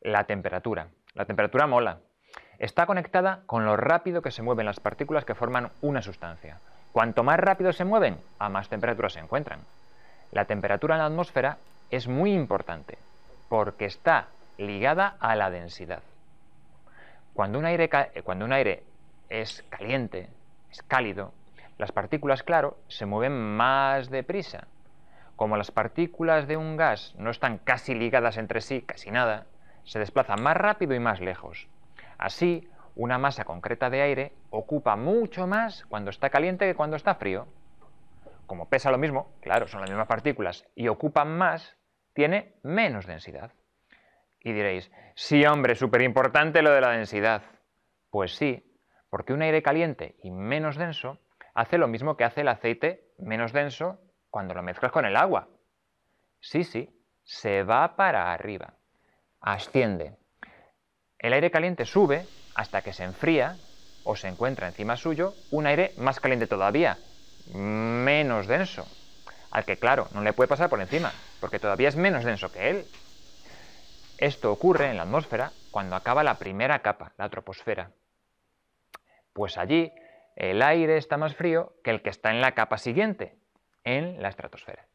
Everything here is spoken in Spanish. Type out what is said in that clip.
la temperatura. La temperatura mola. Está conectada con lo rápido que se mueven las partículas que forman una sustancia. Cuanto más rápido se mueven, a más temperatura se encuentran. La temperatura en la atmósfera es muy importante porque está ligada a la densidad. Cuando un aire, cuando un aire es caliente, es cálido, las partículas, claro, se mueven más deprisa. Como las partículas de un gas no están casi ligadas entre sí, casi nada, se desplaza más rápido y más lejos. Así, una masa concreta de aire ocupa mucho más cuando está caliente que cuando está frío. Como pesa lo mismo, claro, son las mismas partículas, y ocupan más, tiene menos densidad. Y diréis, sí hombre, súper importante lo de la densidad. Pues sí, porque un aire caliente y menos denso hace lo mismo que hace el aceite menos denso cuando lo mezclas con el agua. Sí, sí, se va para arriba asciende. El aire caliente sube hasta que se enfría o se encuentra encima suyo un aire más caliente todavía, menos denso, al que claro, no le puede pasar por encima, porque todavía es menos denso que él. Esto ocurre en la atmósfera cuando acaba la primera capa, la troposfera. Pues allí el aire está más frío que el que está en la capa siguiente, en la estratosfera.